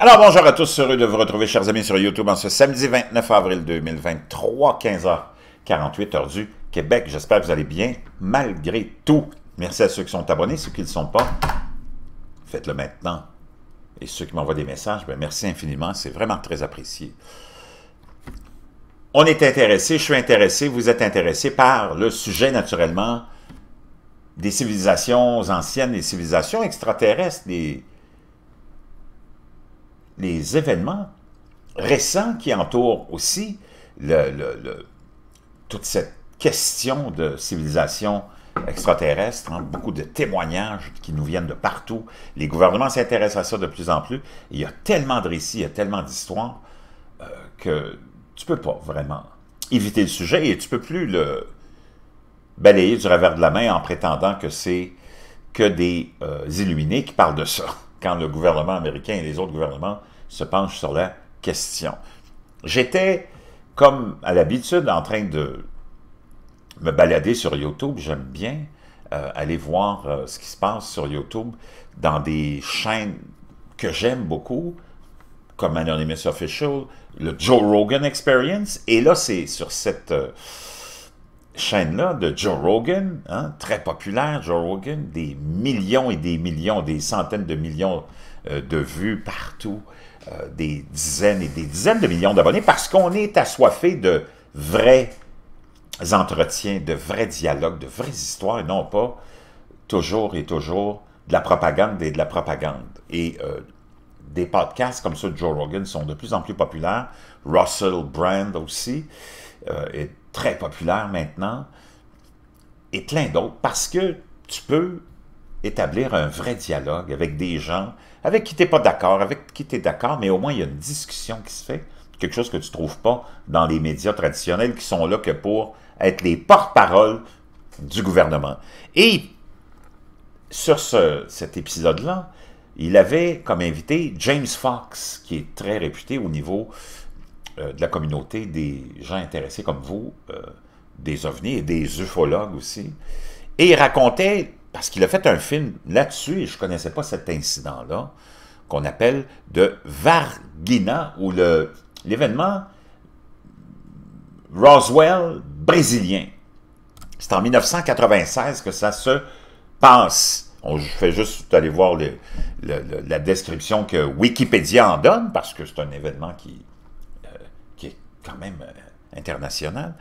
Alors, bonjour à tous, heureux de vous retrouver, chers amis, sur YouTube en ce samedi 29 avril 2023, 15h48, heure du Québec. J'espère que vous allez bien, malgré tout. Merci à ceux qui sont abonnés, ceux qui ne le sont pas, faites-le maintenant. Et ceux qui m'envoient des messages, ben, merci infiniment, c'est vraiment très apprécié. On est intéressé, je suis intéressé, vous êtes intéressé par le sujet, naturellement, des civilisations anciennes, des civilisations extraterrestres, des les événements récents qui entourent aussi toute cette question de civilisation extraterrestre, hein. beaucoup de témoignages qui nous viennent de partout. Les gouvernements s'intéressent à ça de plus en plus. Il y a tellement de récits, il y a tellement d'histoires euh, que tu ne peux pas vraiment éviter le sujet et tu ne peux plus le balayer du revers de la main en prétendant que c'est que des euh, illuminés qui parlent de ça. Quand le gouvernement américain et les autres gouvernements se penche sur la question. J'étais, comme à l'habitude, en train de me balader sur YouTube. J'aime bien euh, aller voir euh, ce qui se passe sur YouTube dans des chaînes que j'aime beaucoup, comme Anonymous Official, le Joe Rogan Experience. Et là, c'est sur cette... Euh, chaîne-là de Joe Rogan, hein, très populaire, Joe Rogan, des millions et des millions, des centaines de millions de vues partout euh, des dizaines et des dizaines de millions d'abonnés parce qu'on est assoiffé de vrais entretiens, de vrais dialogues, de vraies histoires, et non pas toujours et toujours de la propagande et de la propagande. Et euh, des podcasts comme ceux de Joe Rogan sont de plus en plus populaires. Russell Brand aussi euh, est très populaire maintenant. Et plein d'autres, parce que tu peux établir un vrai dialogue avec des gens avec qui tu n'es pas d'accord, avec qui tu es d'accord, mais au moins il y a une discussion qui se fait, quelque chose que tu trouves pas dans les médias traditionnels qui sont là que pour être les porte-parole du gouvernement. Et sur cet épisode-là, il avait comme invité James Fox, qui est très réputé au niveau euh, de la communauté des gens intéressés comme vous, euh, des ovnis et des ufologues aussi. Et il racontait parce qu'il a fait un film là-dessus, et je ne connaissais pas cet incident-là, qu'on appelle de Varguina, ou l'événement Roswell brésilien. C'est en 1996 que ça se passe. On fait juste aller voir la description que Wikipédia en donne, parce que c'est un événement qui, euh, qui est quand même euh, international.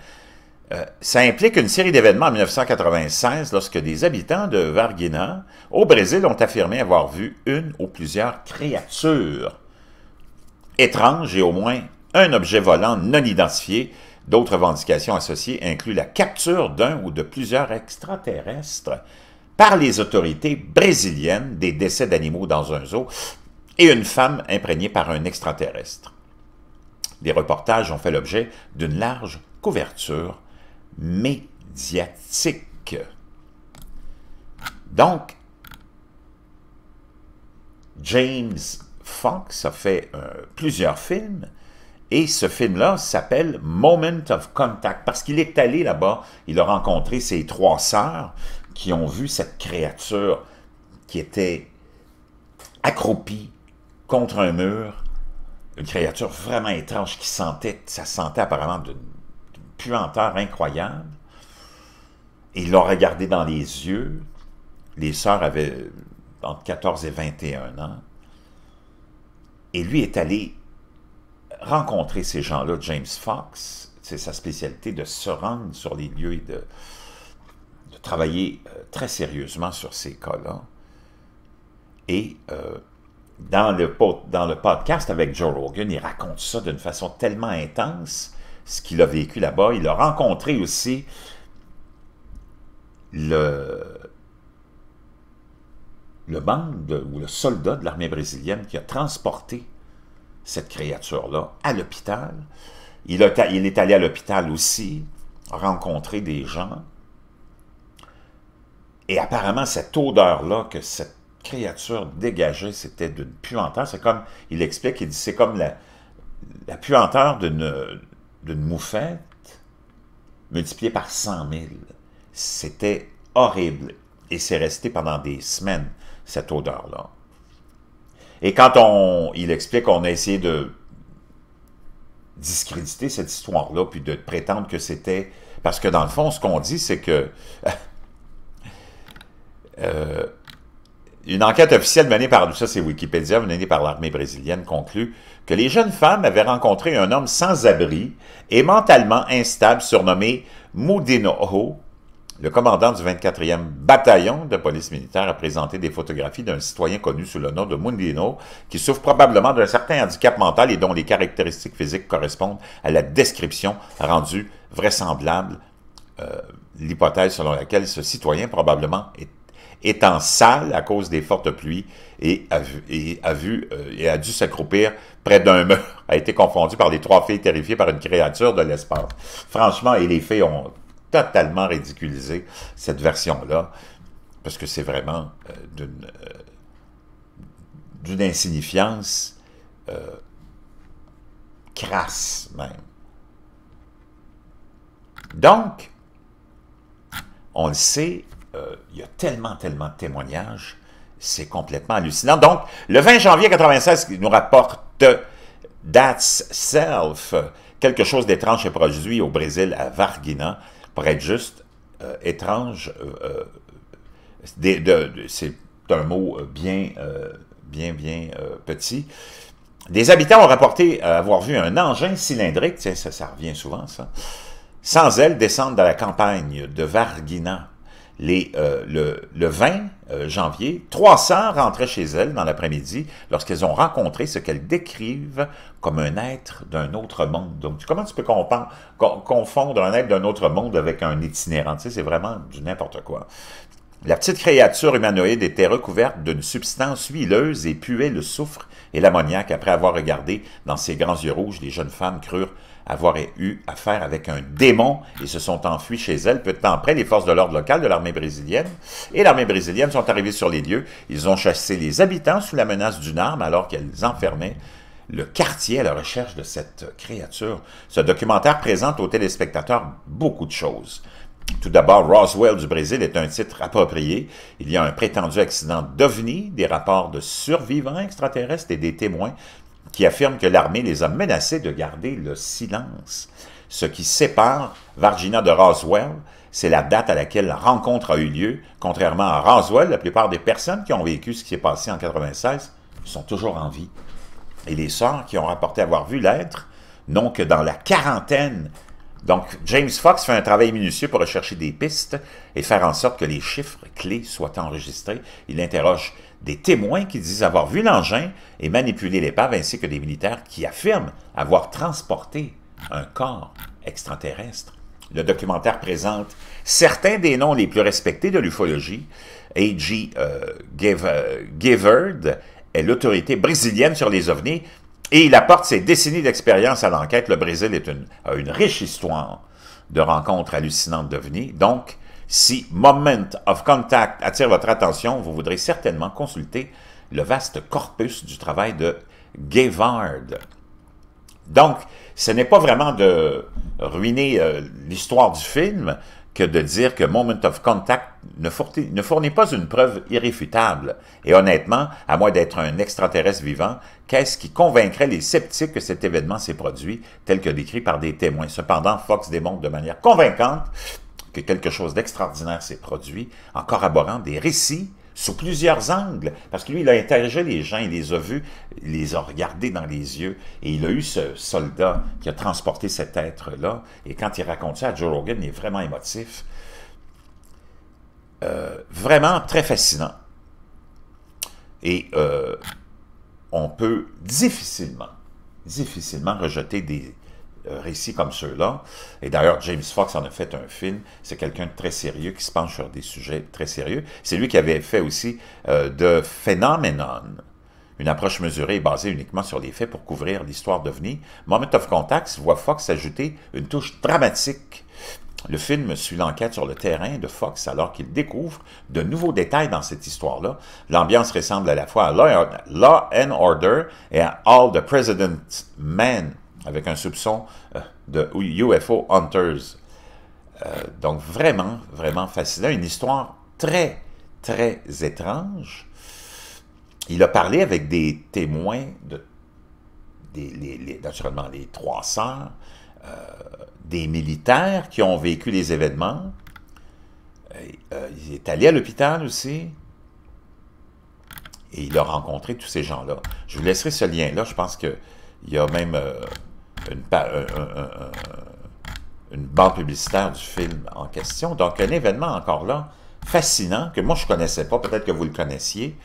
Euh, ça implique une série d'événements en 1996 lorsque des habitants de Varguina, au Brésil, ont affirmé avoir vu une ou plusieurs créatures étranges et au moins un objet volant non identifié. D'autres revendications associées incluent la capture d'un ou de plusieurs extraterrestres par les autorités brésiliennes des décès d'animaux dans un zoo et une femme imprégnée par un extraterrestre. Les reportages ont fait l'objet d'une large couverture médiatique. Donc, James Fox a fait euh, plusieurs films, et ce film-là s'appelle Moment of Contact, parce qu'il est allé là-bas, il a rencontré ses trois sœurs qui ont vu cette créature qui était accroupie contre un mur, une créature vraiment étrange qui sentait, ça sentait apparemment d'une puanteur incroyable. Il l'a regardé dans les yeux. Les sœurs avaient entre 14 et 21 ans. Et lui est allé rencontrer ces gens-là, James Fox, c'est sa spécialité de se rendre sur les lieux et de, travailler euh, très sérieusement sur ces cas-là. Et euh, dans, le, dans le podcast avec Joe Rogan, il raconte ça d'une façon tellement intense ce qu'il a vécu là-bas. Il a rencontré aussi le, bande ou le soldat de l'armée brésilienne qui a transporté cette créature-là à l'hôpital. Il, il est allé à l'hôpital aussi, rencontrer des gens. Et apparemment, cette odeur-là que cette créature dégageait, c'était d'une puanteur. C'est comme, il explique, il dit, c'est comme la, la puanteur d'une d'une moufette multipliée par 100 000. C'était horrible. Et c'est resté pendant des semaines, cette odeur-là. Et quand on, il explique qu'on a essayé de discréditer cette histoire-là, puis de prétendre que c'était... Parce que dans le fond, ce qu'on dit, c'est que... Euh, une enquête officielle menée par, ça c'est Wikipédia, menée par l'armée brésilienne, conclut que les jeunes femmes avaient rencontré un homme sans-abri et mentalement instable surnommé Moudinho. Le commandant du 24e bataillon de police militaire a présenté des photographies d'un citoyen connu sous le nom de Mundino qui souffre probablement d'un certain handicap mental et dont les caractéristiques physiques correspondent à la description rendue vraisemblable euh, l'hypothèse selon laquelle ce citoyen probablement est étant sale à cause des fortes pluies et a, et a, vu, euh, et a dû s'accroupir près d'un mur, a été confondu par les trois filles terrifiées par une créature de l'espace. Franchement, et les filles ont totalement ridiculisé cette version-là, parce que c'est vraiment euh, d'une euh, d'une insignifiance crasse même. Donc, on le sait, euh, il y a tellement, tellement de témoignages, c'est complètement hallucinant. Donc, le 20 janvier il nous rapporte That's Self, quelque chose d'étrange est produit au Brésil, à Varguina, pour être juste euh, étrange, euh, c'est un mot bien, bien, bien petit. Des habitants ont rapporté avoir vu un engin cylindrique, tiens, ça, revient souvent, ça, sans elle descendre dans la campagne de Varguina, euh, le, 20 euh, janvier, 300 rentraient chez elles dans l'après-midi lorsqu'elles ont rencontré ce qu'elles décrivent comme un être d'un autre monde. Donc, comment tu peux confondre un être d'un autre monde avec un itinérant? c'est vraiment du n'importe quoi. La petite créature humanoïde était recouverte d'une substance huileuse et puait le soufre et l'ammoniaque après avoir regardé dans ses grands yeux rouges les jeunes femmes crurent avoir eu affaire avec un démon et se sont enfuis chez elles. Peu de temps après, les forces de l'ordre local de l'armée brésilienne et l'armée brésilienne sont arrivées sur les lieux. Ils ont chassé les habitants sous la menace d'une arme alors qu'elles enfermaient le quartier à la recherche de cette créature. Ce documentaire présente aux téléspectateurs beaucoup de choses. Tout d'abord, Roswell du Brésil est un titre approprié. Il y a un prétendu accident d'OVNI, des rapports de survivants extraterrestres et des témoins qui affirme que l'armée les a menacés de garder le silence. Ce qui sépare Vargina de Roswell, c'est la date à laquelle la rencontre a eu lieu. Contrairement à Roswell, la plupart des personnes qui ont vécu ce qui s'est passé en 96 sont toujours en vie. Et les sœurs qui ont rapporté avoir vu l'être n'ont que dans la quarantaine. Donc, James Fox fait un travail minutieux pour rechercher des pistes et faire en sorte que les chiffres clés soient enregistrés. Il interroge des témoins qui disent avoir vu l'engin et manipulé l'épave, ainsi que des militaires qui affirment avoir transporté un corps extraterrestre. Le documentaire présente certains des noms les plus respectés de l'ufologie. A.G. Euh, Giverd euh, est l'autorité brésilienne sur les ovnis et il apporte ses décennies d'expérience à l'enquête. Le Brésil est une, a une riche histoire de rencontres hallucinantes d'ovnis. Donc, si Moment of Contact attire votre attention, vous voudrez certainement consulter le vaste corpus du travail de Gavard. Donc, ce n'est pas vraiment de ruiner euh, l'histoire du film que de dire que Moment of Contact ne ne fournit pas une preuve irréfutable. Et honnêtement, à moins d'être un extraterrestre vivant, qu'est-ce qui convaincrait les sceptiques que cet événement s'est produit, tel que décrit par des témoins? Cependant, Fox démontre de manière convaincante que quelque chose d'extraordinaire s'est produit en corroborant des récits sous plusieurs angles, parce que lui, il a interrogé les gens, il les a vus, il les a regardés dans les yeux, et il a eu ce soldat qui a transporté cet être-là, et quand il raconte ça à Joe Rogan, il est vraiment émotif. Euh, vraiment très fascinant. Et euh, on peut difficilement, difficilement rejeter des, euh, récits comme ceux-là. Et d'ailleurs, James Fox en a fait un film. C'est quelqu'un de très sérieux qui se penche sur des sujets très sérieux. C'est lui qui avait fait aussi euh, de Phenomenon, une approche mesurée basée uniquement sur les faits pour couvrir l'histoire d'OVNI. Moment of Contact voit Fox ajouter une touche dramatique. Le film suit l'enquête sur le terrain de Fox alors qu'il découvre de nouveaux détails dans cette histoire-là. L'ambiance ressemble à la fois à Law and Order et à All the President's Men avec un soupçon euh, de UFO Hunters. Euh, donc vraiment, vraiment fascinant. Une histoire très, très étrange. Il a parlé avec des témoins, de, des, naturellement les trois sœurs, euh, des militaires qui ont vécu les événements. il est allé à l'hôpital aussi. Et il a rencontré tous ces gens-là. Je vous laisserai ce lien-là. Je pense qu'il y a même une, barre publicitaire du film en question. Donc, un événement encore là, fascinant, que moi je ne connaissais pas, peut-être que vous le connaissiez,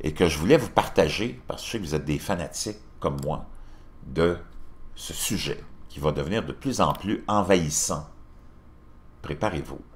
et que je voulais vous partager, parce que je sais que vous êtes des fanatiques comme moi, de ce sujet qui va devenir de plus en plus envahissant. Préparez-vous.